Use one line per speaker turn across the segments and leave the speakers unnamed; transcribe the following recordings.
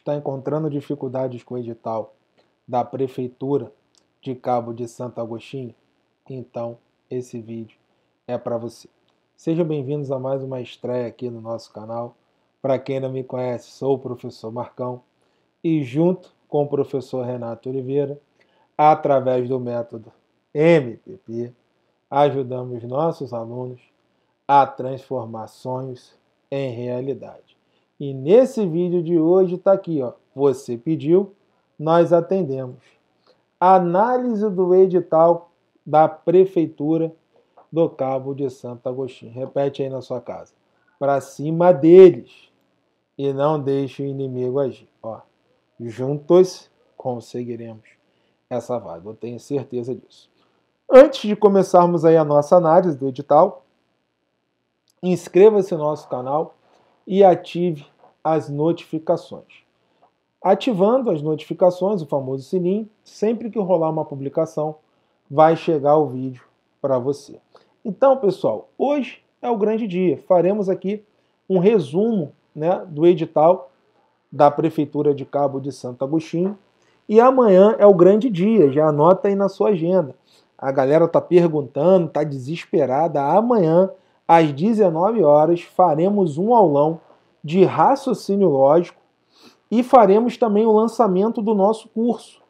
está encontrando dificuldades com o edital da Prefeitura de Cabo de Santo Agostinho? Então, esse vídeo é para você. Sejam bem-vindos a mais uma estreia aqui no nosso canal. Para quem não me conhece, sou o professor Marcão e, junto com o professor Renato Oliveira, através do método MPP, ajudamos nossos alunos a transformar sonhos em realidade. E nesse vídeo de hoje está aqui, ó. Você pediu, nós atendemos. Análise do edital da Prefeitura do Cabo de Santo Agostinho. Repete aí na sua casa. Para cima deles e não deixe o inimigo agir. Ó, juntos conseguiremos essa vaga, eu tenho certeza disso. Antes de começarmos aí a nossa análise do edital, inscreva-se no nosso canal, e ative as notificações. Ativando as notificações, o famoso sininho, sempre que rolar uma publicação, vai chegar o vídeo para você. Então, pessoal, hoje é o grande dia. Faremos aqui um resumo né, do edital da Prefeitura de Cabo de Santo Agostinho. E amanhã é o grande dia, já anota aí na sua agenda. A galera tá perguntando, tá desesperada. Amanhã às 19 horas, faremos um aulão de raciocínio lógico e faremos também o lançamento do nosso curso.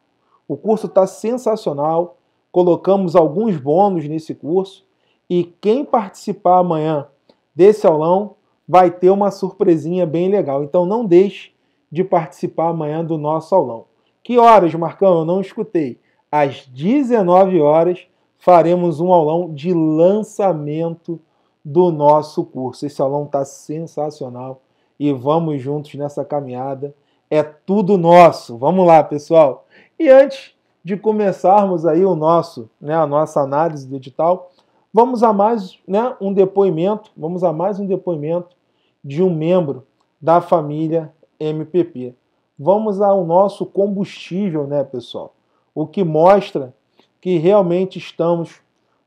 O curso está sensacional, colocamos alguns bônus nesse curso e quem participar amanhã desse aulão vai ter uma surpresinha bem legal. Então não deixe de participar amanhã do nosso aulão. Que horas, Marcão? Eu não escutei. Às 19 horas faremos um aulão de lançamento do nosso curso. Esse aulão está sensacional e vamos juntos nessa caminhada. É tudo nosso. Vamos lá, pessoal. E antes de começarmos aí o nosso, né, a nossa análise do edital, vamos a mais né, um depoimento, vamos a mais um depoimento de um membro da família MPP. Vamos ao nosso combustível, né, pessoal? O que mostra que realmente estamos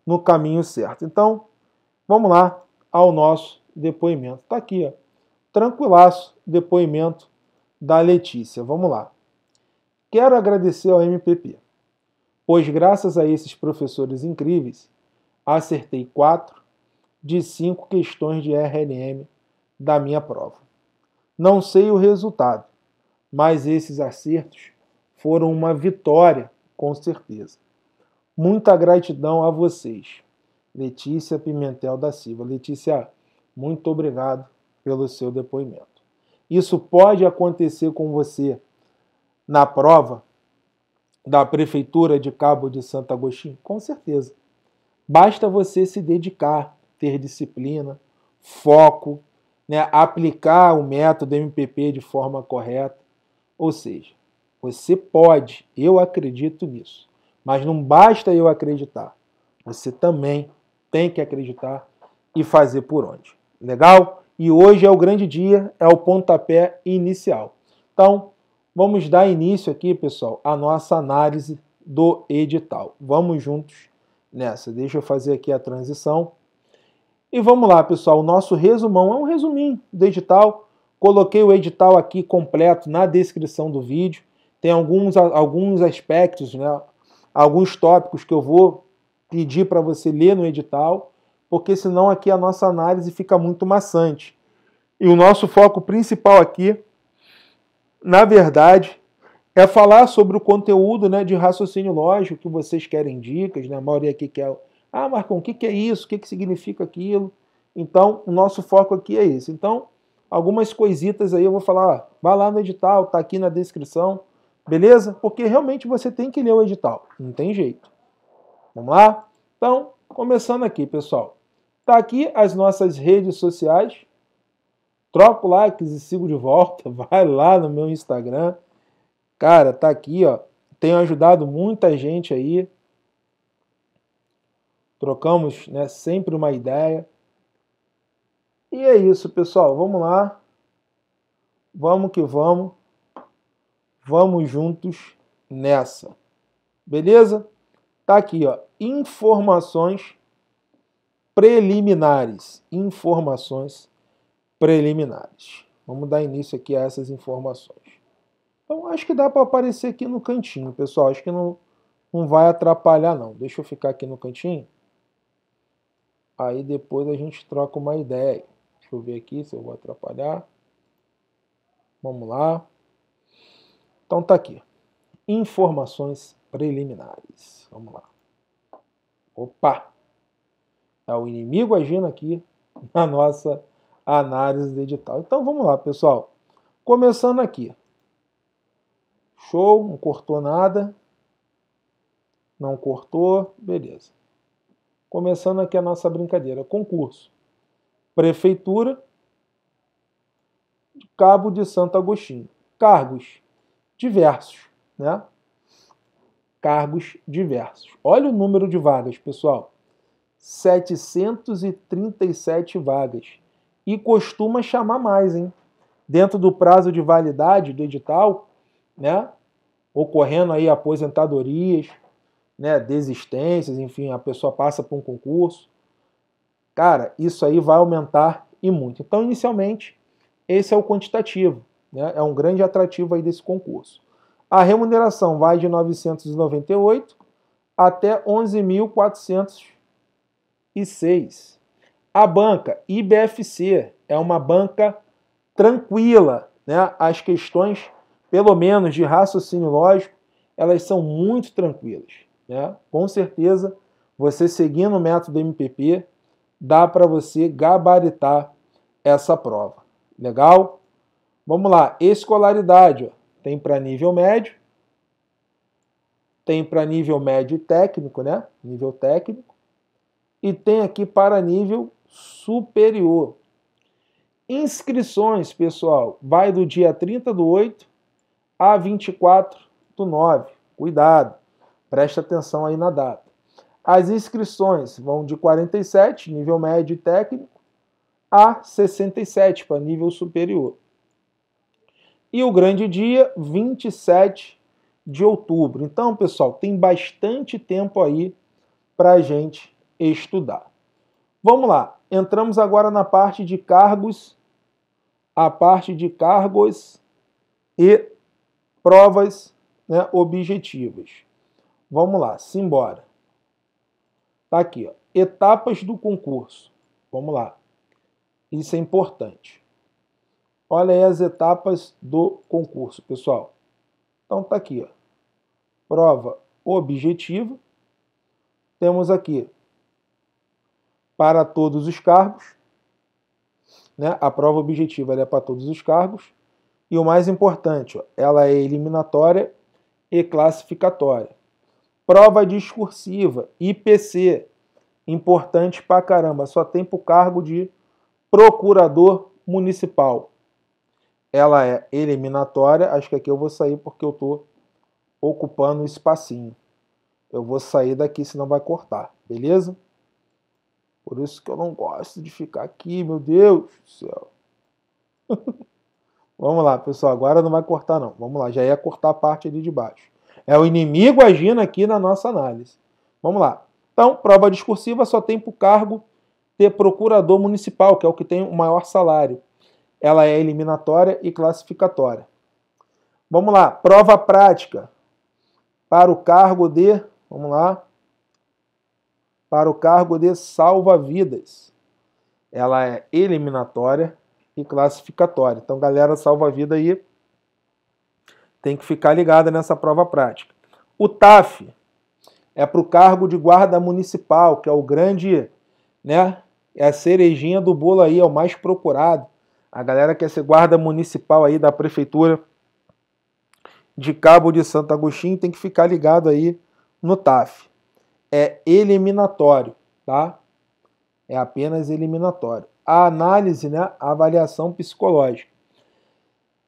no caminho certo. Então, Vamos lá ao nosso depoimento. Está aqui, ó. tranquilaço, depoimento da Letícia. Vamos lá. Quero agradecer ao MPP, pois graças a esses professores incríveis, acertei quatro de cinco questões de RNM da minha prova. Não sei o resultado, mas esses acertos foram uma vitória, com certeza. Muita gratidão a vocês. Letícia Pimentel da Silva. Letícia, muito obrigado pelo seu depoimento. Isso pode acontecer com você na prova da Prefeitura de Cabo de Santo Agostinho? Com certeza. Basta você se dedicar, ter disciplina, foco, né, aplicar o método MPP de forma correta. Ou seja, você pode, eu acredito nisso. Mas não basta eu acreditar, você também tem que acreditar e fazer por onde. Legal? E hoje é o grande dia, é o pontapé inicial. Então, vamos dar início aqui, pessoal, à nossa análise do edital. Vamos juntos nessa. Deixa eu fazer aqui a transição. E vamos lá, pessoal. O nosso resumão é um resuminho do edital. Coloquei o edital aqui completo na descrição do vídeo. Tem alguns, alguns aspectos, né? alguns tópicos que eu vou pedir para você ler no edital, porque senão aqui a nossa análise fica muito maçante. E o nosso foco principal aqui, na verdade, é falar sobre o conteúdo né, de raciocínio lógico que vocês querem dicas, né? a maioria aqui quer. Ah, Marcão, o que, que é isso? O que, que significa aquilo? Então, o nosso foco aqui é esse. Então, algumas coisitas aí eu vou falar, ó, ah, vai lá no edital, tá aqui na descrição, beleza? Porque realmente você tem que ler o edital, não tem jeito. Vamos lá? Então, começando aqui, pessoal. Tá aqui as nossas redes sociais. Troca o likes e sigo de volta. Vai lá no meu Instagram. Cara, tá aqui, ó. Tenho ajudado muita gente aí. Trocamos, né, sempre uma ideia. E é isso, pessoal. Vamos lá. Vamos que vamos. Vamos juntos nessa. Beleza? Tá aqui, ó, informações preliminares. Informações preliminares. Vamos dar início aqui a essas informações. Então, acho que dá para aparecer aqui no cantinho, pessoal. Acho que não, não vai atrapalhar, não. Deixa eu ficar aqui no cantinho. Aí depois a gente troca uma ideia. Deixa eu ver aqui se eu vou atrapalhar. Vamos lá. Então tá aqui. Informações preliminares. Vamos lá. Opa! É o inimigo agindo aqui na nossa análise de edital. Então vamos lá, pessoal. Começando aqui. Show, não cortou nada. Não cortou, beleza. Começando aqui a nossa brincadeira. Concurso. Prefeitura Cabo de Santo Agostinho. Cargos diversos, né? cargos diversos. Olha o número de vagas, pessoal. 737 vagas. E costuma chamar mais, hein? Dentro do prazo de validade do edital, né? Ocorrendo aí aposentadorias, né, desistências, enfim, a pessoa passa por um concurso. Cara, isso aí vai aumentar e muito. Então, inicialmente, esse é o quantitativo, né? É um grande atrativo aí desse concurso. A remuneração vai de 998 até 11.406. A banca IBFC é uma banca tranquila, né? As questões, pelo menos de raciocínio lógico, elas são muito tranquilas, né? Com certeza, você seguindo o método MPP, dá para você gabaritar essa prova. Legal? Vamos lá, escolaridade, ó. Tem para nível médio, tem para nível médio técnico, né? Nível técnico. E tem aqui para nível superior. Inscrições, pessoal, vai do dia 30 do 8 a 24 do 9. Cuidado, preste atenção aí na data. As inscrições vão de 47, nível médio e técnico, a 67 para nível superior. E o grande dia, 27 de outubro. Então, pessoal, tem bastante tempo aí para a gente estudar. Vamos lá, entramos agora na parte de cargos, a parte de cargos e provas né, objetivas. Vamos lá, simbora. Tá aqui, ó. etapas do concurso. Vamos lá, isso é importante. Olha aí as etapas do concurso, pessoal. Então tá aqui, ó. Prova objetiva. Temos aqui para todos os cargos, né? A prova objetiva é para todos os cargos. E o mais importante, ó, ela é eliminatória e classificatória. Prova discursiva, IPC, importante pra caramba, só tem para o cargo de procurador municipal ela é eliminatória, acho que aqui eu vou sair porque eu estou ocupando o espacinho. Eu vou sair daqui, senão vai cortar, beleza? Por isso que eu não gosto de ficar aqui, meu Deus do céu. Vamos lá, pessoal, agora não vai cortar não. Vamos lá, já ia cortar a parte ali de baixo. É o inimigo agindo aqui na nossa análise. Vamos lá. Então, prova discursiva só tem para o cargo ter procurador municipal, que é o que tem o maior salário. Ela é eliminatória e classificatória. Vamos lá, prova prática para o cargo de, vamos lá, para o cargo de salva-vidas. Ela é eliminatória e classificatória. Então, galera, salva-vida aí tem que ficar ligada nessa prova prática. O TAF é para o cargo de guarda municipal, que é o grande, né? É a cerejinha do bolo aí, é o mais procurado. A galera quer ser guarda municipal aí da prefeitura de Cabo de Santo Agostinho tem que ficar ligado aí no TAF. É eliminatório, tá? É apenas eliminatório. A análise, né? A avaliação psicológica.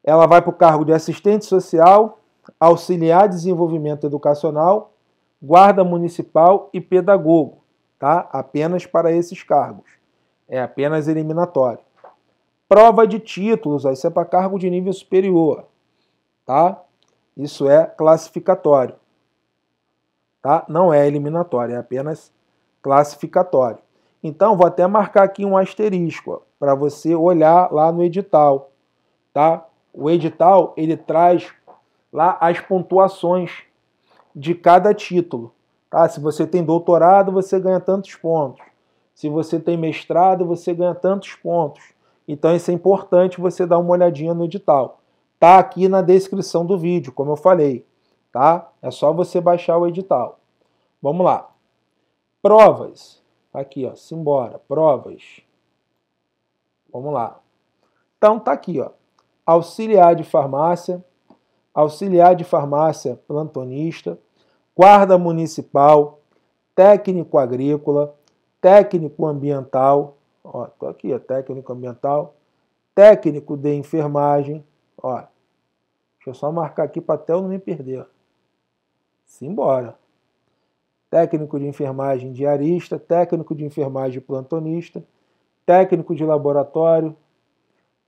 Ela vai para o cargo de assistente social, auxiliar de desenvolvimento educacional, guarda municipal e pedagogo, tá? Apenas para esses cargos. É apenas eliminatório. Prova de títulos, isso é para cargo de nível superior, tá? Isso é classificatório, tá? Não é eliminatório, é apenas classificatório. Então, vou até marcar aqui um asterisco para você olhar lá no edital, tá? O edital, ele traz lá as pontuações de cada título, tá? Se você tem doutorado, você ganha tantos pontos. Se você tem mestrado, você ganha tantos pontos. Então isso é importante você dar uma olhadinha no edital. Tá aqui na descrição do vídeo, como eu falei, tá? É só você baixar o edital. Vamos lá. Provas. Tá aqui, ó, simbora, provas. Vamos lá. Então tá aqui, ó. Auxiliar de farmácia, auxiliar de farmácia plantonista, guarda municipal, técnico agrícola, técnico ambiental, Ó, tô aqui, técnico ambiental, técnico de enfermagem, ó. Deixa eu só marcar aqui para até eu não me perder. Simbora. Técnico de enfermagem diarista, técnico de enfermagem plantonista, técnico de laboratório,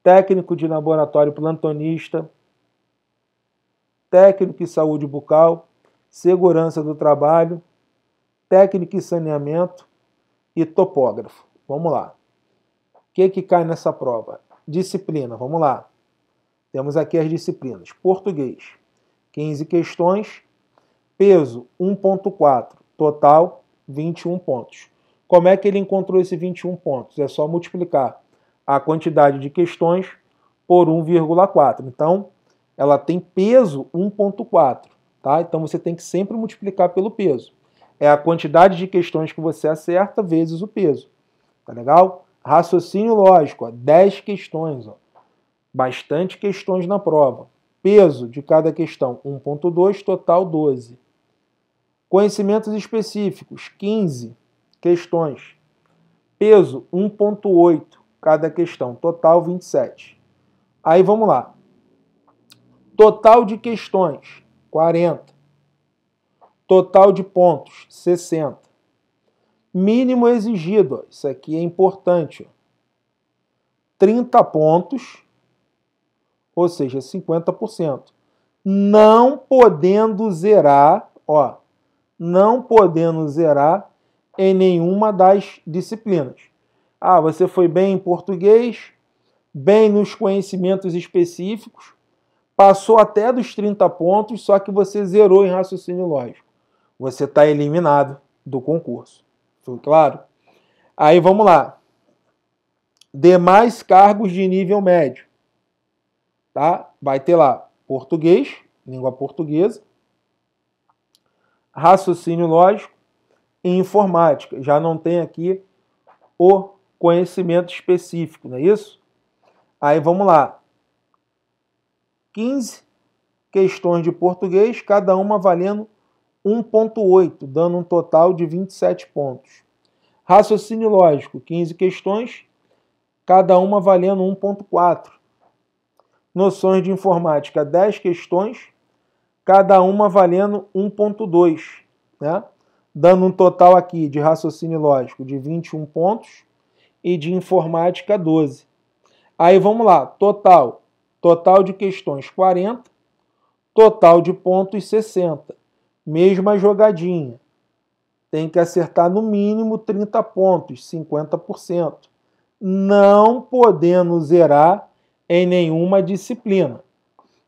técnico de laboratório plantonista, técnico em saúde bucal, segurança do trabalho, técnico em saneamento e topógrafo. Vamos lá que, que cai nessa prova? Disciplina, vamos lá. Temos aqui as disciplinas. Português, 15 questões. Peso, 1.4. Total, 21 pontos. Como é que ele encontrou esse 21 pontos? É só multiplicar a quantidade de questões por 1,4. Então, ela tem peso 1,4. Tá? Então, você tem que sempre multiplicar pelo peso. É a quantidade de questões que você acerta vezes o peso. Tá legal? Raciocínio lógico, 10 questões, ó, bastante questões na prova. Peso de cada questão, 1.2, total 12. Conhecimentos específicos, 15 questões. Peso, 1.8, cada questão, total 27. Aí vamos lá. Total de questões, 40. Total de pontos, 60. Mínimo exigido, isso aqui é importante. 30 pontos, ou seja, 50%. Não podendo zerar, ó, não podendo zerar em nenhuma das disciplinas. Ah, você foi bem em português, bem nos conhecimentos específicos, passou até dos 30 pontos, só que você zerou em raciocínio lógico. Você está eliminado do concurso. Tudo claro? Aí vamos lá. Demais cargos de nível médio. Tá? Vai ter lá português, língua portuguesa, raciocínio lógico e informática. Já não tem aqui o conhecimento específico, não é isso? Aí vamos lá. 15 questões de português, cada uma valendo 1,8, dando um total de 27 pontos. Raciocínio lógico: 15 questões, cada uma valendo 1,4. Noções de informática: 10 questões, cada uma valendo 1,2, né? dando um total aqui de raciocínio lógico de 21 pontos e de informática 12. Aí vamos lá, total. Total de questões 40, total de pontos 60. Mesma jogadinha. Tem que acertar no mínimo 30 pontos, 50%, não podendo zerar em nenhuma disciplina.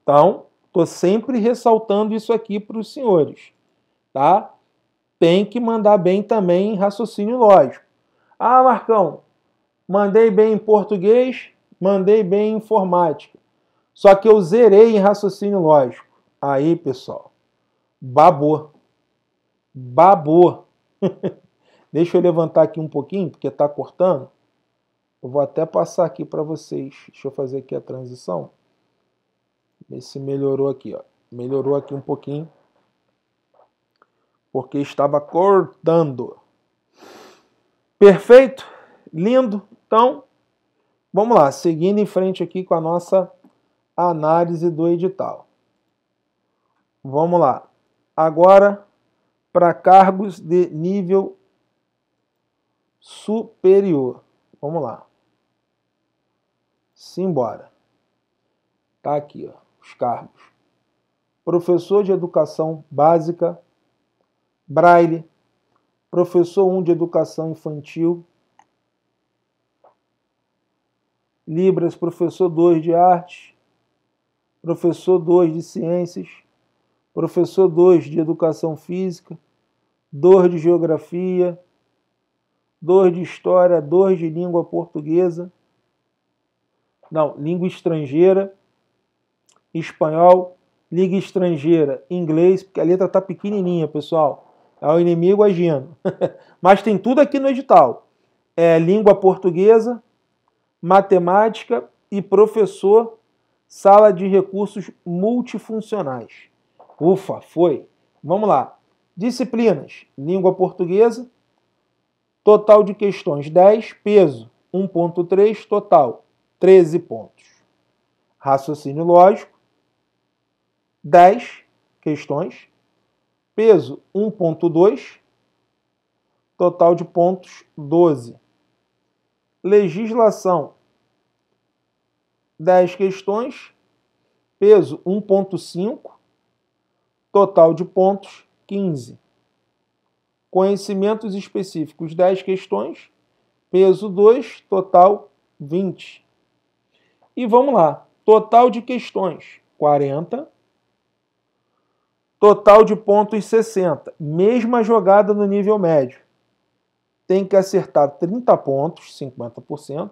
Então, estou sempre ressaltando isso aqui para os senhores, tá? Tem que mandar bem também em raciocínio lógico. Ah, Marcão, mandei bem em português, mandei bem em informática. Só que eu zerei em raciocínio lógico. Aí, pessoal, babou. Babou. Deixa eu levantar aqui um pouquinho, porque está cortando. Eu vou até passar aqui para vocês. Deixa eu fazer aqui a transição. Ver se melhorou aqui. Ó. Melhorou aqui um pouquinho. Porque estava cortando. Perfeito? Lindo? Então, vamos lá. Seguindo em frente aqui com a nossa análise do edital. Vamos lá agora para cargos de nível superior. Vamos lá. Simbora. Tá aqui, ó, os cargos. Professor de Educação Básica, Braille, Professor 1 de Educação Infantil, Libras, Professor 2 de Artes, Professor 2 de Ciências, professor 2 de educação física, 2 de geografia, 2 de história, 2 de língua portuguesa, não, língua estrangeira, espanhol, língua estrangeira, inglês, porque a letra está pequenininha, pessoal. É o inimigo agindo. Mas tem tudo aqui no edital. É língua portuguesa, matemática e professor, sala de recursos multifuncionais. Ufa, foi. Vamos lá. Disciplinas: língua portuguesa, total de questões 10, peso 1.3, total 13 pontos. Raciocínio lógico: 10 questões, peso 1.2, total de pontos 12. Legislação: 10 questões, peso 1.5 Total de pontos, 15. Conhecimentos específicos, 10 questões. Peso, 2. Total, 20. E vamos lá. Total de questões, 40. Total de pontos, 60. Mesma jogada no nível médio. Tem que acertar 30 pontos, 50%,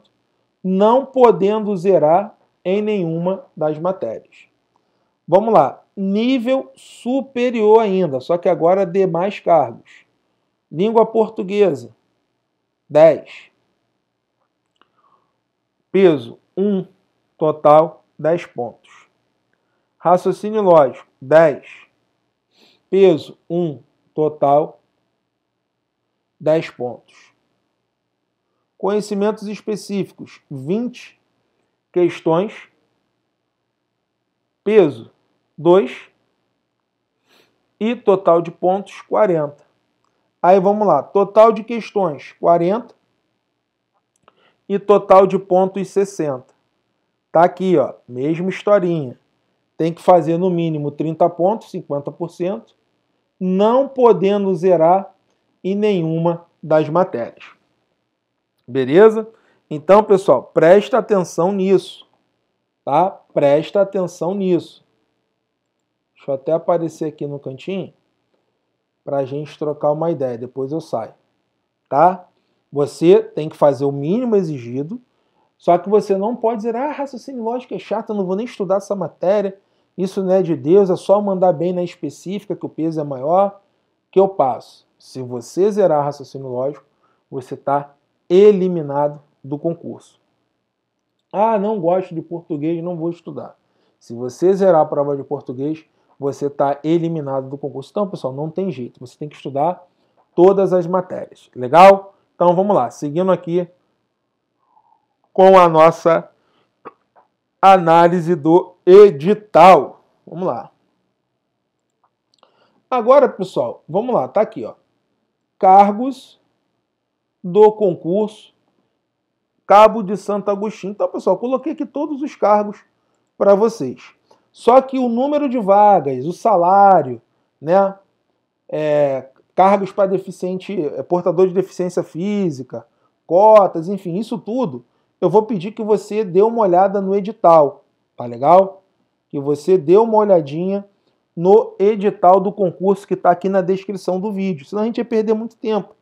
não podendo zerar em nenhuma das matérias. Vamos lá, nível superior ainda, só que agora demais cargos. Língua portuguesa, 10. Peso, 1. Total, 10 pontos. Raciocínio lógico, 10. Peso, 1. Total, 10 pontos. Conhecimentos específicos, 20 questões. Peso, 2 e total de pontos 40. Aí vamos lá, total de questões 40 e total de pontos 60. Tá aqui, ó, mesma historinha. Tem que fazer no mínimo 30 pontos, 50%, não podendo zerar em nenhuma das matérias. Beleza? Então, pessoal, presta atenção nisso, tá? Presta atenção nisso. Deixa eu até aparecer aqui no cantinho para a gente trocar uma ideia. Depois eu saio, tá? Você tem que fazer o mínimo exigido, só que você não pode dizer, ah, raciocínio lógico é chato, eu não vou nem estudar essa matéria, isso não é de Deus, é só mandar bem na específica que o peso é maior, que eu passo. Se você zerar raciocínio lógico, você está eliminado do concurso. Ah, não gosto de português, não vou estudar. Se você zerar a prova de português, você está eliminado do concurso. Então, pessoal, não tem jeito. Você tem que estudar todas as matérias. Legal? Então, vamos lá. Seguindo aqui com a nossa análise do edital. Vamos lá. Agora, pessoal, vamos lá. Está aqui, ó. Cargos do concurso Cabo de Santo Agostinho. Então, pessoal, coloquei aqui todos os cargos para vocês. Só que o número de vagas, o salário, né, é, cargos para deficiente, é, portador de deficiência física, cotas, enfim, isso tudo, eu vou pedir que você dê uma olhada no edital, tá legal? Que você dê uma olhadinha no edital do concurso que está aqui na descrição do vídeo, senão a gente ia perder muito tempo.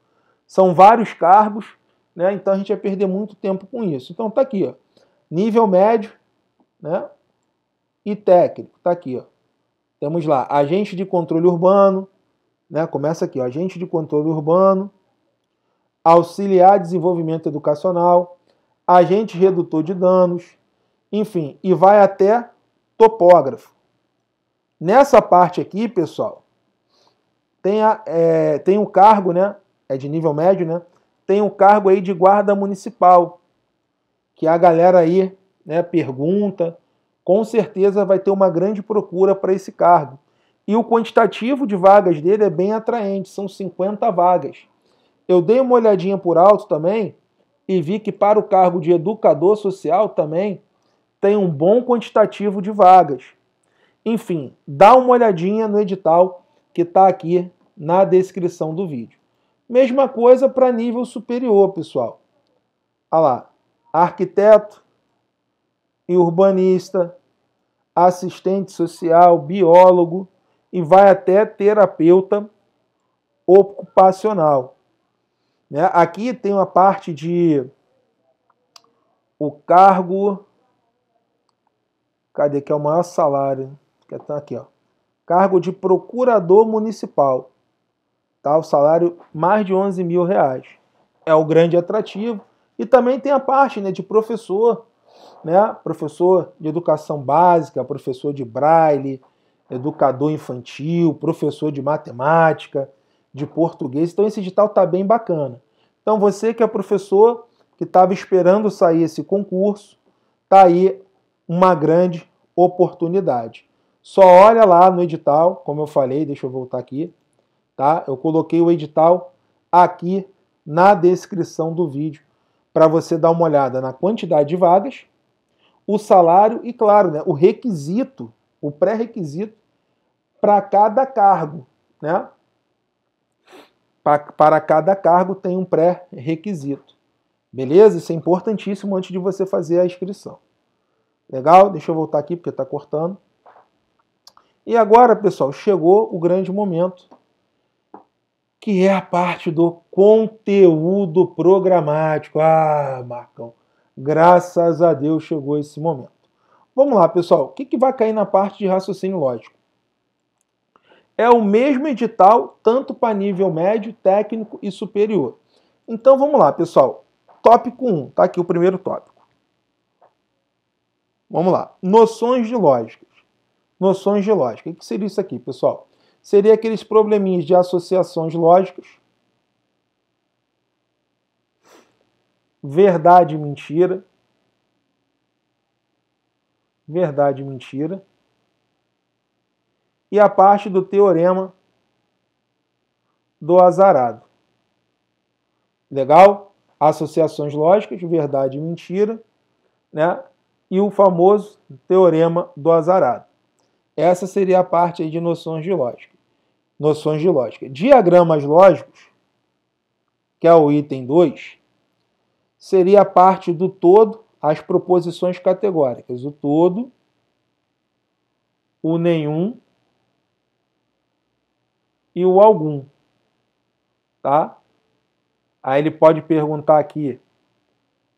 São vários cargos, né? Então a gente ia perder muito tempo com isso. Então tá aqui, ó. Nível médio, né? e técnico. Está aqui. Ó. Temos lá agente de controle urbano, né? começa aqui, ó, agente de controle urbano, auxiliar desenvolvimento educacional, agente redutor de danos, enfim, e vai até topógrafo. Nessa parte aqui, pessoal, tem, a, é, tem um cargo, né? É de nível médio, né? Tem um cargo aí de guarda municipal, que a galera aí né, pergunta, com certeza vai ter uma grande procura para esse cargo. E o quantitativo de vagas dele é bem atraente, são 50 vagas. Eu dei uma olhadinha por alto também e vi que para o cargo de educador social também tem um bom quantitativo de vagas. Enfim, dá uma olhadinha no edital que está aqui na descrição do vídeo. Mesma coisa para nível superior, pessoal. Olha lá, arquiteto, e urbanista, assistente social, biólogo e vai até terapeuta ocupacional. Né? Aqui tem uma parte de o cargo. Cadê que é o maior salário? Que tá aqui, ó. Cargo de procurador municipal. Tá? O salário mais de 11 mil reais. É o grande atrativo. E também tem a parte né, de professor né? professor de educação básica, professor de braille, educador infantil, professor de matemática, de português. Então esse edital está bem bacana. Então você que é professor, que estava esperando sair esse concurso, está aí uma grande oportunidade. Só olha lá no edital, como eu falei, deixa eu voltar aqui, tá? Eu coloquei o edital aqui na descrição do vídeo para você dar uma olhada na quantidade de vagas, o salário e, claro, né, o requisito, o pré-requisito para cada cargo. Né? Para cada cargo tem um pré-requisito. Beleza? Isso é importantíssimo antes de você fazer a inscrição. Legal? Deixa eu voltar aqui porque está cortando. E agora, pessoal, chegou o grande momento que é a parte do conteúdo programático. Ah, Marcão, graças a Deus chegou esse momento. Vamos lá, pessoal. O que, que vai cair na parte de raciocínio lógico? É o mesmo edital, tanto para nível médio, técnico e superior. Então vamos lá, pessoal. Tópico 1, tá aqui o primeiro tópico. Vamos lá. Noções de lógicas. Noções de lógica. O que seria isso aqui, pessoal? seria aqueles probleminhas de associações lógicas, verdade e mentira, verdade e mentira, e a parte do teorema do azarado. Legal? Associações lógicas, verdade e mentira, né? e o famoso teorema do azarado. Essa seria a parte de noções de lógica noções de lógica. Diagramas lógicos, que é o item 2, seria a parte do todo, as proposições categóricas, o todo, o nenhum e o algum. Tá? Aí ele pode perguntar aqui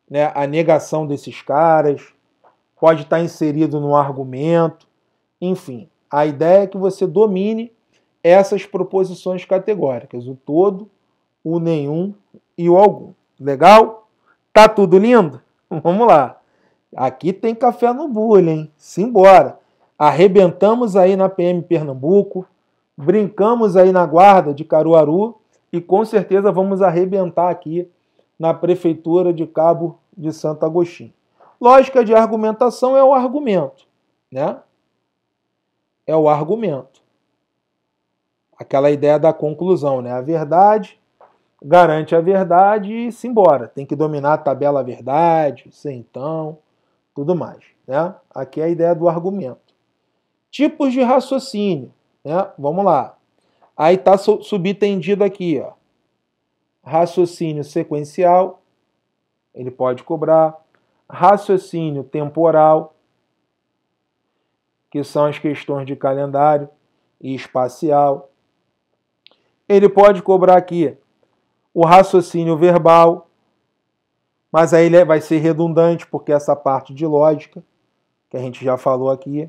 né, a negação desses caras, pode estar inserido no argumento, enfim. A ideia é que você domine essas proposições categóricas, o todo, o nenhum e o algum. Legal? Tá tudo lindo? Vamos lá. Aqui tem café no bullying, hein? Simbora. Arrebentamos aí na PM Pernambuco, brincamos aí na guarda de Caruaru e com certeza vamos arrebentar aqui na prefeitura de Cabo de Santo Agostinho. Lógica de argumentação é o argumento, né? É o argumento aquela ideia da conclusão, né? A verdade garante a verdade e se embora. Tem que dominar a tabela verdade, ser então, tudo mais. Né? Aqui é a ideia do argumento. Tipos de raciocínio. Né? Vamos lá. Aí está subtendido aqui. Ó. Raciocínio sequencial, ele pode cobrar. Raciocínio temporal, que são as questões de calendário e espacial ele pode cobrar aqui o raciocínio verbal, mas aí ele é, vai ser redundante, porque essa parte de lógica, que a gente já falou aqui.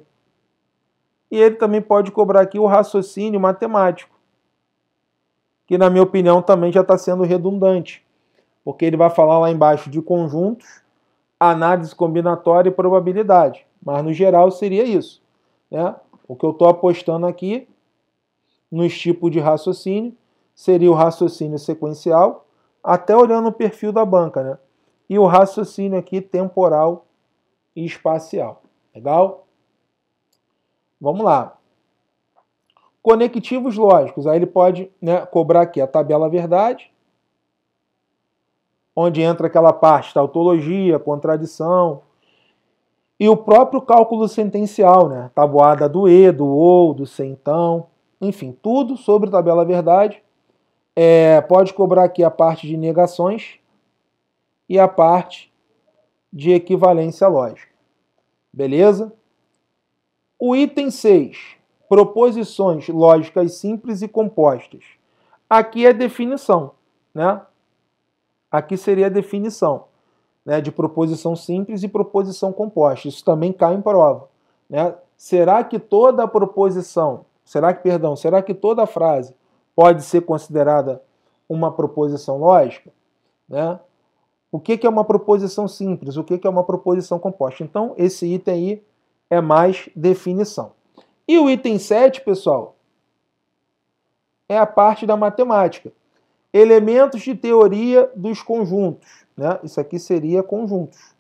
E ele também pode cobrar aqui o raciocínio matemático, que, na minha opinião, também já está sendo redundante, porque ele vai falar lá embaixo de conjuntos, análise combinatória e probabilidade. Mas, no geral, seria isso. Né? O que eu estou apostando aqui nos tipos de raciocínio, seria o raciocínio sequencial, até olhando o perfil da banca, né? E o raciocínio aqui temporal e espacial. Legal? Vamos lá. Conectivos lógicos. Aí ele pode né, cobrar aqui a tabela verdade, onde entra aquela parte da autologia, contradição, e o próprio cálculo sentencial, né? Tabuada do E, do OU, do C então. Enfim, tudo sobre tabela verdade. É, pode cobrar aqui a parte de negações e a parte de equivalência lógica. Beleza? O item 6, proposições lógicas simples e compostas. Aqui é definição, né? Aqui seria a definição né, de proposição simples e proposição composta. Isso também cai em prova. Né? Será que toda a proposição Será que, perdão, será que toda frase pode ser considerada uma proposição lógica? Né? O que é uma proposição simples? O que é uma proposição composta? Então, esse item aí é mais definição. E o item 7, pessoal, é a parte da matemática. Elementos de teoria dos conjuntos. Né? Isso aqui seria conjuntos.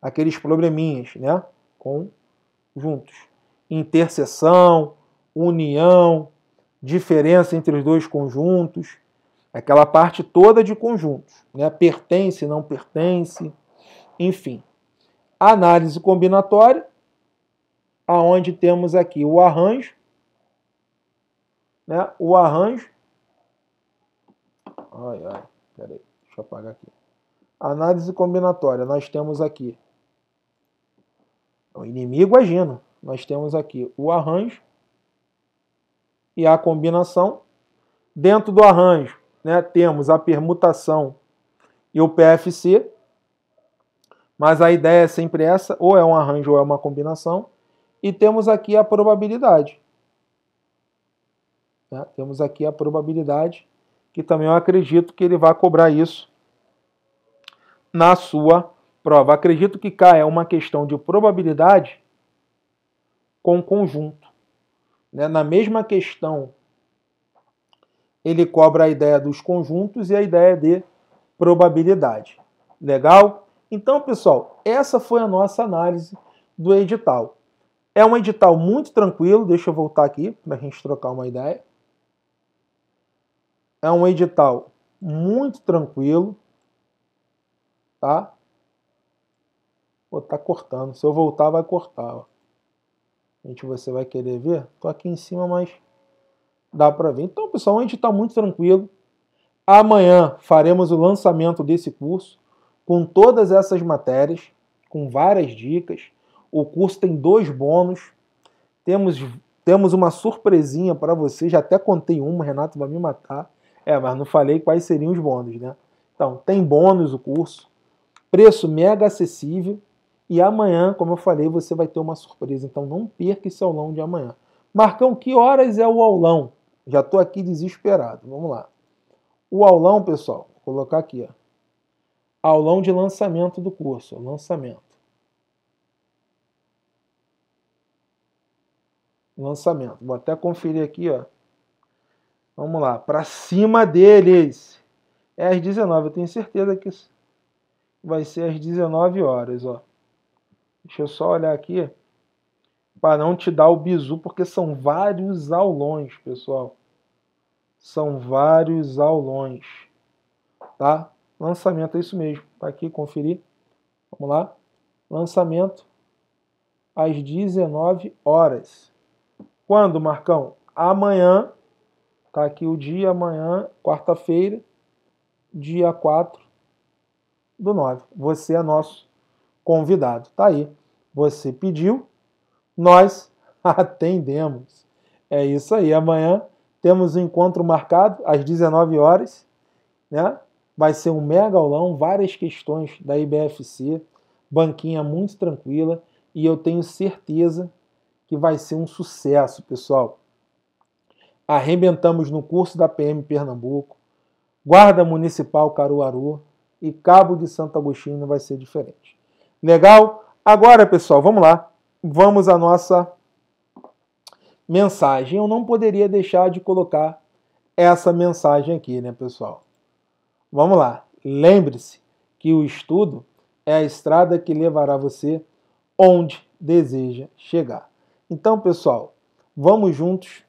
Aqueles probleminhas, né? Conjuntos. Interseção, união, diferença entre os dois conjuntos, aquela parte toda de conjuntos, né? pertence, não pertence, enfim. Análise combinatória, aonde temos aqui o arranjo, né? o arranjo, ai, ai, peraí, deixa eu apagar aqui. Análise combinatória, nós temos aqui o inimigo agindo, nós temos aqui o arranjo, e a combinação. Dentro do arranjo, né, temos a permutação e o PFC, mas a ideia é sempre essa, ou é um arranjo ou é uma combinação. E temos aqui a probabilidade. Né? Temos aqui a probabilidade, que também eu acredito que ele vai cobrar isso na sua prova. Acredito que K é uma questão de probabilidade com conjunto. Né? Na mesma questão, ele cobra a ideia dos conjuntos e a ideia de probabilidade. Legal? Então, pessoal, essa foi a nossa análise do edital. É um edital muito tranquilo, deixa eu voltar aqui para a gente trocar uma ideia. É um edital muito tranquilo, tá? Pô, tá cortando. Se eu voltar, vai cortar. Ó gente você vai querer ver, tô aqui em cima, mas dá para ver. Então, pessoal, a gente está muito tranquilo. Amanhã faremos o lançamento desse curso com todas essas matérias, com várias dicas. O curso tem dois bônus. Temos, temos uma surpresinha para você. Já até contei uma, Renato vai me matar. É, mas não falei quais seriam os bônus, né? Então, tem bônus o curso. Preço mega acessível. E amanhã, como eu falei, você vai ter uma surpresa. Então não perca esse aulão de amanhã. Marcão, que horas é o aulão? Já estou aqui desesperado. Vamos lá. O aulão, pessoal, vou colocar aqui. Ó. Aulão de lançamento do curso. lançamento. Lançamento. Vou até conferir aqui, ó. Vamos lá. Para cima deles. É às 19. Eu tenho certeza que vai ser às 19 horas, ó. Deixa eu só olhar aqui. Para não te dar o bizu, porque são vários aulões, pessoal. São vários aulões. Tá? Lançamento é isso mesmo. Tá aqui, conferir. Vamos lá. Lançamento às 19 horas. Quando, Marcão? Amanhã. Tá aqui o dia, amanhã, quarta-feira, dia 4 do 9. Você é nosso convidado. Tá aí. Você pediu, nós atendemos. É isso aí. Amanhã temos um encontro marcado às 19 horas, né? Vai ser um mega aulão, várias questões da IBFC, banquinha muito tranquila e eu tenho certeza que vai ser um sucesso, pessoal. Arrebentamos no curso da PM Pernambuco, Guarda Municipal Caruaru e Cabo de Santo Agostinho não vai ser diferente. Legal? Agora, pessoal, vamos lá. Vamos à nossa mensagem. Eu não poderia deixar de colocar essa mensagem aqui, né, pessoal? Vamos lá. Lembre-se que o estudo é a estrada que levará você onde deseja chegar. Então, pessoal, vamos juntos.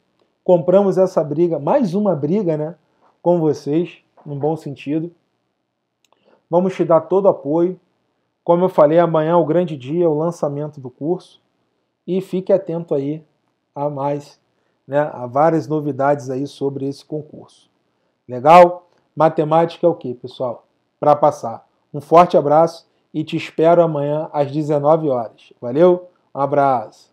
Compramos essa briga, mais uma briga, né, com vocês, num bom sentido. Vamos te dar todo o apoio, como eu falei, amanhã é o grande dia, o lançamento do curso. E fique atento aí a mais, né, a várias novidades aí sobre esse concurso. Legal? Matemática é o que, pessoal? Para passar. Um forte abraço e te espero amanhã às 19 horas. Valeu? Um abraço.